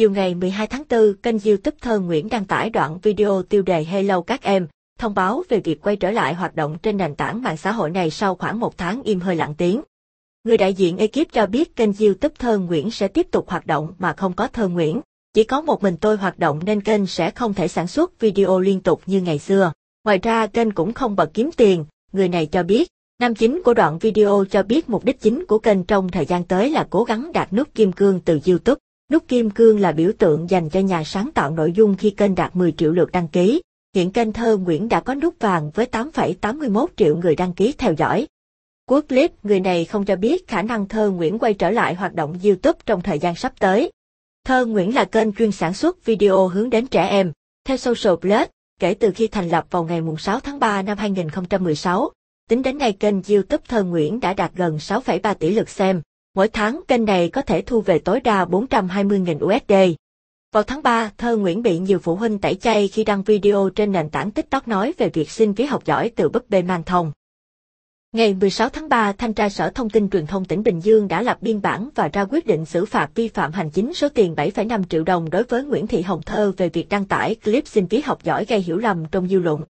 Chiều ngày 12 tháng 4, kênh YouTube Thơ Nguyễn đăng tải đoạn video tiêu đề Hello các em, thông báo về việc quay trở lại hoạt động trên nền tảng mạng xã hội này sau khoảng một tháng im hơi lặng tiếng. Người đại diện ekip cho biết kênh YouTube Thơ Nguyễn sẽ tiếp tục hoạt động mà không có Thơ Nguyễn. Chỉ có một mình tôi hoạt động nên kênh sẽ không thể sản xuất video liên tục như ngày xưa. Ngoài ra kênh cũng không bật kiếm tiền, người này cho biết. Nam chính của đoạn video cho biết mục đích chính của kênh trong thời gian tới là cố gắng đạt nút kim cương từ YouTube. Nút kim cương là biểu tượng dành cho nhà sáng tạo nội dung khi kênh đạt 10 triệu lượt đăng ký. Hiện kênh Thơ Nguyễn đã có nút vàng với 8,81 triệu người đăng ký theo dõi. Quốc clip người này không cho biết khả năng Thơ Nguyễn quay trở lại hoạt động YouTube trong thời gian sắp tới. Thơ Nguyễn là kênh chuyên sản xuất video hướng đến trẻ em. Theo Social Blade, kể từ khi thành lập vào ngày 6 tháng 3 năm 2016, tính đến nay kênh YouTube Thơ Nguyễn đã đạt gần 6,3 tỷ lượt xem. Mỗi tháng kênh này có thể thu về tối đa 420.000 USD. Vào tháng 3, thơ Nguyễn bị nhiều phụ huynh tẩy chay khi đăng video trên nền tảng TikTok nói về việc xin phí học giỏi từ búp bê mang thông. Ngày 16 tháng 3, Thanh tra Sở Thông tin Truyền thông tỉnh Bình Dương đã lập biên bản và ra quyết định xử phạt vi phạm hành chính số tiền 7,5 triệu đồng đối với Nguyễn Thị Hồng Thơ về việc đăng tải clip xin phí học giỏi gây hiểu lầm trong dư luận.